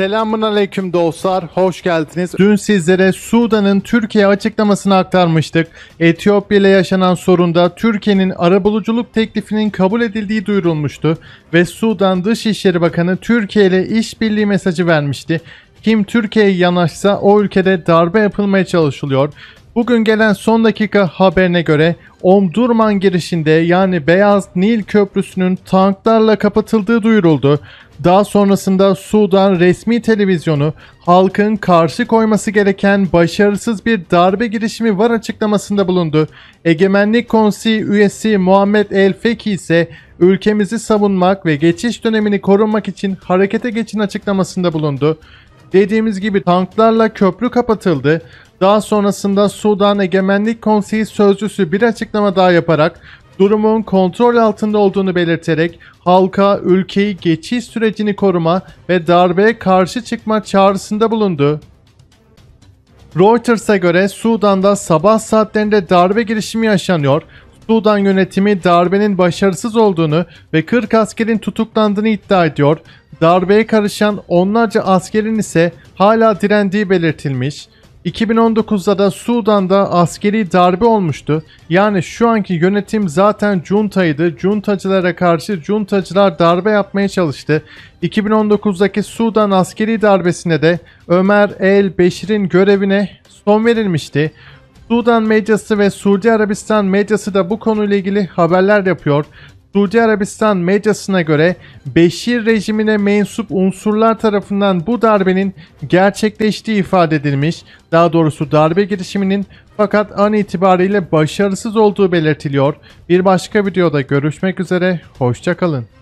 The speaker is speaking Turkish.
Selamun Aleyküm dostlar, hoş geldiniz. Dün sizlere Sudan'ın Türkiye açıklamasını aktarmıştık. Etiyopya ile yaşanan sorunda Türkiye'nin arabuluculuk teklifinin kabul edildiği duyurulmuştu ve Sudan Dışişleri Bakanı Türkiye ile işbirliği mesajı vermişti. Kim Türkiye'ye yanaşsa o ülkede darbe yapılmaya çalışılıyor. Bugün gelen son dakika haberine göre Omdurman girişinde yani Beyaz Nil Köprüsü'nün tanklarla kapatıldığı duyuruldu. Daha sonrasında Sudan resmi televizyonu halkın karşı koyması gereken başarısız bir darbe girişimi var açıklamasında bulundu. Egemenlik Konseyi üyesi Muhammed El Feki ise ülkemizi savunmak ve geçiş dönemini korunmak için harekete geçin açıklamasında bulundu. Dediğimiz gibi tanklarla köprü kapatıldı. Daha sonrasında Sudan Egemenlik Konseyi sözcüsü bir açıklama daha yaparak durumun kontrol altında olduğunu belirterek halka ülkeyi geçiş sürecini koruma ve darbeye karşı çıkma çağrısında bulundu. Reuters'a göre Sudan'da sabah saatlerinde darbe girişimi yaşanıyor. Sudan yönetimi darbenin başarısız olduğunu ve 40 askerin tutuklandığını iddia ediyor. Darbeye karışan onlarca askerin ise hala direndiği belirtilmiş. 2019'da da Sudan'da askeri darbe olmuştu. Yani şu anki yönetim zaten junta'ydı. Juntacılara karşı juntacılar darbe yapmaya çalıştı. 2019'daki Sudan askeri darbesine de Ömer El Beşir'in görevine son verilmişti. Sudan medyası ve Suudi Arabistan medyası da bu konuyla ilgili haberler yapıyor. Suudi Arabistan medyasına göre Beşir rejimine mensup unsurlar tarafından bu darbenin gerçekleştiği ifade edilmiş, daha doğrusu darbe girişiminin fakat an itibariyle başarısız olduğu belirtiliyor. Bir başka videoda görüşmek üzere, hoşçakalın.